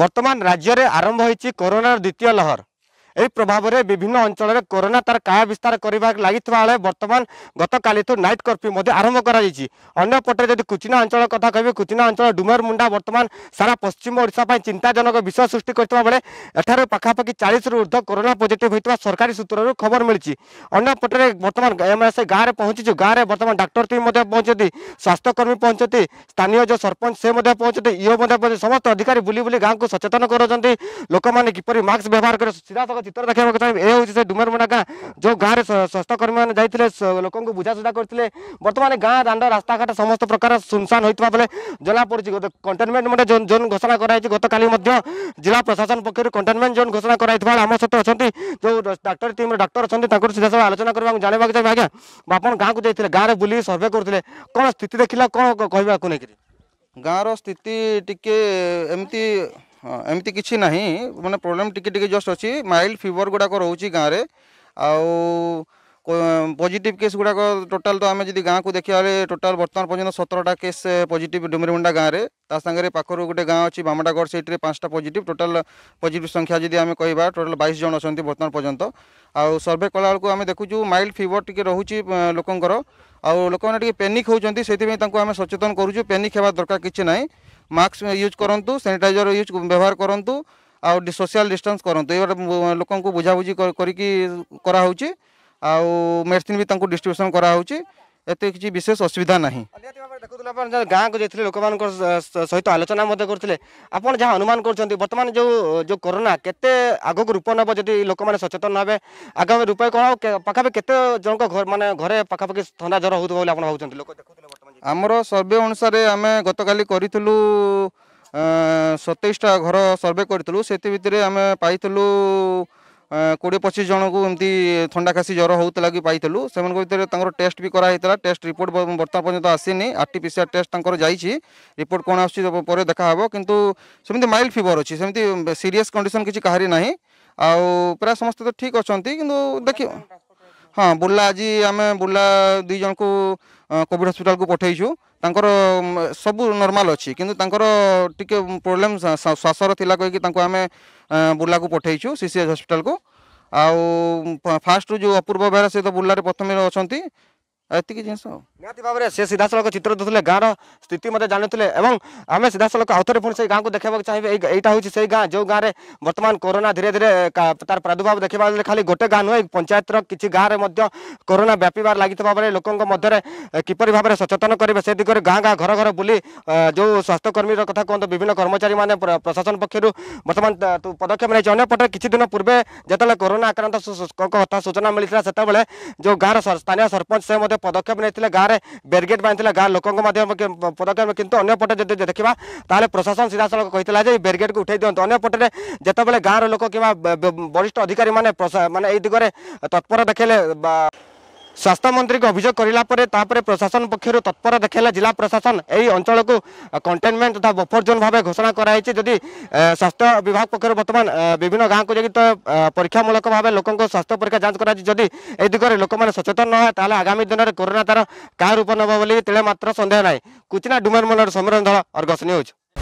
ବର୍ତ୍ତମାନ ରାଜ୍ୟରେ ଆରମ୍ଭ ହୋଇଛି କରୋନାର ଦ୍ୱିତୀୟ ଲହର ଏହି ପ୍ରଭାବରେ ବିଭିନ୍ନ ଅଞ୍ଚଳରେ କରୋନା ତାର କାୟା ବିସ୍ତାର କରିବାକୁ ଲାଗିଥିବା ବେଳେ ବର୍ତ୍ତମାନ ଗତକାଲିଠୁ ନାଇଟ୍ କର୍ଫ୍ୟୁ ମଧ୍ୟ ଆରମ୍ଭ କରାଯାଇଛି ଅନ୍ୟପଟେ ଯଦି କୁଚିନା ଅଞ୍ଚଳ କଥା କହିବେ କୁଚିନା ଅଞ୍ଚଳ ଡୁମର ମୁଣ୍ଡା ବର୍ତ୍ତମାନ ସାରା ପଶ୍ଚିମ ଓଡ଼ିଶା ପାଇଁ ଚିନ୍ତାଜନକ ବିଷୟ ସୃଷ୍ଟି କରିଥିବା ବେଳେ ଏଠାରେ ପାଖାପାଖି ଚାଳିଶରୁ ଉର୍ଦ୍ଧ୍ୱ କରୋନା ପଜିଟିଭ୍ ହୋଇଥିବା ସରକାରୀ ସୂତ୍ରରୁ ଖବର ମିଳିଛି ଅନ୍ୟପଟରେ ବର୍ତ୍ତମାନ ଆମେ ସେ ଗାଁରେ ପହଞ୍ଚିଛୁ ଗାଁରେ ବର୍ତ୍ତମାନ ଡାକ୍ତର ଟିମ୍ ମଧ୍ୟ ପହଞ୍ଚନ୍ତି ସ୍ୱାସ୍ଥ୍ୟକର୍ମୀ ପହଞ୍ଚନ୍ତି ସ୍ଥାନୀୟ ଯେଉଁ ସରପଞ୍ଚ ସେ ମଧ୍ୟ ପହଞ୍ଚନ୍ତି ଇଓ ମଧ୍ୟ ପହଞ୍ଚନ୍ତି ସମସ୍ତ ଅଧିକାରୀ ବୁଲି ବୁଲି ଗାଁକୁ ସଚେତନ କରାଉଛନ୍ତି ଲୋକମାନେ କିପରି ମାସ୍କ ବ୍ୟବହାର କରି ସିଧାସଳଖ चित्र देखाएको चा ए डुमरमु गाँ ज गाँ र स्वास्थ्यकर्मी जा लु बुझासुझा गरि गाँ दान्ड रास्ता घाट समस्त प्रकार सुनसान हुला पडिची कन्टेनमेन्ट मोड जो घोषणा गरे जिला प्रशासन पक्ष कन्टेनमेन्ट जोन घोषणा गराइवा आम सहित अहिले जो डाक्टर टीम डाक्टर अन्तर सीधा सबै आलोचना जाँदाखेरि चाहिँ आज्ञा आउँ गाँके गाँले बुलि सर्भे गर्दै किति देखिँदै कि गाँ र स्थिति टिक एमि ହଁ ଏମିତି କିଛି ନାହିଁ ମାନେ ପ୍ରୋବ୍ଲେମ୍ ଟିକେ ଟିକେ ଜଷ୍ଟ ଅଛି ମାଇଲ୍ଡ ଫିଭର୍ ଗୁଡ଼ାକ ରହୁଛି ଗାଁରେ ଆଉ পজিটিভ কেস গুড়া টোটাল তো আমি যদি গাঁকু দেখা বেড়ে টোটাল বর্তমান পর্যন্ত সতেরটা কেস পজিটিভ ডুমিরমুন্ডা গাঁরে তা সাংরে পাখর গোটে গাঁ অছি বামডাগড় সেইটি পাঁচটা পজিটিভ টোটাল পজিটিভ সংখ্যা যদি আমি কহবা টোটাল বাইশ জন অনেক বর্তমান পর্যন্ত আর্ভে কলাবেলকু আমি দেখুছু মাইল্ড ফিভর টিকি রয়েছে লোকর আপনার টিকি প্যানিক হচ্ছেন সেইপাই তাঁকু আমি সচেতন করুছু প্যানিক হওয়ার দরকার কিছু নাই মাস্ক ইউজ করতু স্যানিটাইজর ইউজ ব্যবহার করতু আও সোশিয়াল ডিষ্টান্স করতু এবার লোক বুঝাবুঝি করি করা হচ্ছে ଆଉ ମେଡ଼ିସିନ୍ ବି ତାଙ୍କୁ ଡିଷ୍ଟ୍ରିବ୍ୟୁସନ୍ କରାହେଉଛି ଏତେ କିଛି ବିଶେଷ ଅସୁବିଧା ନାହିଁ ଦେଖୁଥିଲେ ଆପଣ ଗାଁକୁ ଯାଇଥିଲେ ଲୋକମାନଙ୍କ ସହିତ ଆଲୋଚନା ମଧ୍ୟ କରୁଥିଲେ ଆପଣ ଯାହା ଅନୁମାନ କରୁଛନ୍ତି ବର୍ତ୍ତମାନ ଯେଉଁ ଯେଉଁ କରୋନା କେତେ ଆଗକୁ ରୂପ ନେବ ଯଦି ଲୋକମାନେ ସଚେତନ ହେବେ ଆଗାମୀ ରୂପ କ'ଣ ପାଖାପାଖି କେତେ ଜଣଙ୍କ ମାନେ ଘରେ ପାଖାପାଖି ଥଣ୍ଡା ଜ୍ୱର ହେଉଥିବ ବୋଲି ଆପଣ ଭାବୁଛନ୍ତି ଲୋକ ଦେଖୁଥିଲେ ଆମର ସର୍ଭେ ଅନୁସାରେ ଆମେ ଗତକାଲି କରିଥିଲୁ ସତେଇଶଟା ଘର ସର୍ଭେ କରିଥିଲୁ ସେଥି ଭିତରେ ଆମେ ପାଇଥିଲୁ କୋଡ଼ିଏ ପଚିଶ ଜଣଙ୍କୁ ଏମିତି ଥଣ୍ଡା ଖାସି ଜ୍ୱର ହେଉଥିଲା କି ପାଇଥିଲୁ ସେମାନଙ୍କ ଭିତରେ ତାଙ୍କର ଟେଷ୍ଟ ବି କରାହେଇଥିଲା ଟେଷ୍ଟ ରିପୋର୍ଟ ବର୍ତ୍ତମାନ ପର୍ଯ୍ୟନ୍ତ ଆସିନି R T P C R test ତାଙ୍କର ଯାଇଛି ରିପୋର୍ଟ କ'ଣ ଆସୁଛି ପରେ ଦେଖାହେବ କିନ୍ତୁ ସେମିତି ମାଇଲ୍ଡ ଫିଭର ଅଛି ସେମିତି ସିରିୟସ୍ କଣ୍ଡିସନ୍ କିଛି କାହାରି ନାହିଁ ଆଉ ପ୍ରାୟ ସମସ୍ତେ ତ ଠିକ୍ ଅଛନ୍ତି କିନ୍ତୁ ଦେଖି ହଁ ବୁର୍ଲା ଆଜି ଆମେ ବୁର୍ଲା ଦୁଇ ଜଣଙ୍କୁ କୋଭିଡ଼ ହସ୍ପିଟାଲକୁ ପଠାଇଛୁ ତାଙ୍କର ସବୁ ନର୍ମାଲ୍ ଅଛି କିନ୍ତୁ ତାଙ୍କର ଟିକେ ପ୍ରୋବ୍ଲେମ୍ ଶ୍ୱାସର ଥିଲା କହିକି ତାଙ୍କୁ ଆମେ ବୁର୍ଲାକୁ ପଠାଇଛୁ ସି ସି ଏଚ୍ ହସ୍ପିଟାଲକୁ ଆଉ ଫାର୍ଷ୍ଟରୁ ଯେଉଁ ଅପୂର୍ବ ବେହେରା ସେ ତ ବୁର୍ଲାରେ ପ୍ରଥମେ ଅଛନ୍ତି ଏତିକି ଜିନିଷ ନିହାତି ଭାବରେ ସେ ସିଧାସଳଖ ଚିତ୍ର ଦେଉଥିଲେ ଗାଁର ସ୍ଥିତି ମଧ୍ୟ ଜାଣୁଥିଲେ ଏବଂ ଆମେ ସିଧାସଳଖ ଆଉଥରେ ପୁଣି ସେଇ ଗାଁକୁ ଦେଖିବାକୁ ଚାହିଁବେ ଏଇ ଏଇଟା ହେଉଛି ସେଇ ଗାଁ ଯେଉଁ ଗାଁରେ ବର୍ତ୍ତମାନ କରୋନା ଧୀରେ ଧୀରେ ତାର ପ୍ରାଦୁର୍ଭାବ ଦେଖିବାକୁ ଗଲେ ଖାଲି ଗୋଟେ ଗାଁ ନୁହେଁ ପଞ୍ଚାୟତର କିଛି ଗାଁରେ ମଧ୍ୟ କରୋନା ବ୍ୟାପିବାର ଲାଗିଥିବା ବେଳେ ଲୋକଙ୍କ ମଧ୍ୟରେ କିପରି ଭାବରେ ସଚେତନ କରିବେ ସେ ଦିଗରେ ଗାଁ ଗାଁ ଘର ଘର ବୁଲି ଯେଉଁ ସ୍ୱାସ୍ଥ୍ୟକର୍ମୀର କଥା କୁହନ୍ତୁ ବିଭିନ୍ନ କର୍ମଚାରୀମାନେ ପ୍ରଶାସନ ପକ୍ଷରୁ ବର୍ତ୍ତମାନ ପଦକ୍ଷେପ ନେଇଛି ଅନ୍ୟପଟେ କିଛି ଦିନ ପୂର୍ବେ ଯେତେବେଳେ କରୋନା ଆକ୍ରାନ୍ତଙ୍କ କଥା ସୂଚନା ମିଳିଥିଲା ସେତେବେଳେ ଯେଉଁ ଗାଁର ସ୍ଥାନୀୟ ସରପଞ୍ଚ ସେ ମଧ୍ୟ পদক্ষেপ নিয়েছিল গাঁরে ব্যারিগেড বাঁধিলে গাঁ লোক পদক্ষেপ কিন্তু অন্যপটে যদি দেখা তাহলে প্রশাসন সিধাসলখ কে ব্যারিগেড উঠাই দিও অন্যপটে যেতবে গাঁর লোক কিংবা বরিষ্ঠ অধিকারী মানে মানে এই দিগরে তৎপর দেখাইলে ସ୍ୱାସ୍ଥ୍ୟମନ୍ତ୍ରୀଙ୍କୁ ଅଭିଯୋଗ କରିଲା ପରେ ତାପରେ ପ୍ରଶାସନ ପକ୍ଷରୁ ତତ୍ପର ଦେଖାଇଲା ଜିଲ୍ଲା ପ୍ରଶାସନ ଏହି ଅଞ୍ଚଳକୁ କଣ୍ଟେନମେଣ୍ଟ ତଥା ବଫର ଜୋନ୍ ଭାବେ ଘୋଷଣା କରାଯାଇଛି ଯଦି ସ୍ୱାସ୍ଥ୍ୟ ବିଭାଗ ପକ୍ଷରୁ ବର୍ତ୍ତମାନ ବିଭିନ୍ନ ଗାଁକୁ ଯାଇକି ତ ପରୀକ୍ଷାମୂଳକ ଭାବେ ଲୋକଙ୍କ ସ୍ୱାସ୍ଥ୍ୟ ପରୀକ୍ଷା ଯାଞ୍ଚ କରାଯାଇଛି ଯଦି ଏ ଦିଗରେ ଲୋକମାନେ ସଚେତନ ନ ହେବେ ତାହେଲେ ଆଗାମୀ ଦିନରେ କରୋନା ତା'ର କାହା ରୂପ ନେବ ବୋଲି ତେଳେ ମାତ୍ର ସନ୍ଦେହ ନାହିଁ କୁଚିନା ଡୁମେର ମନର ସମରଣ ଦଳ ଅର୍ଗସ ନ୍ୟୁଜ୍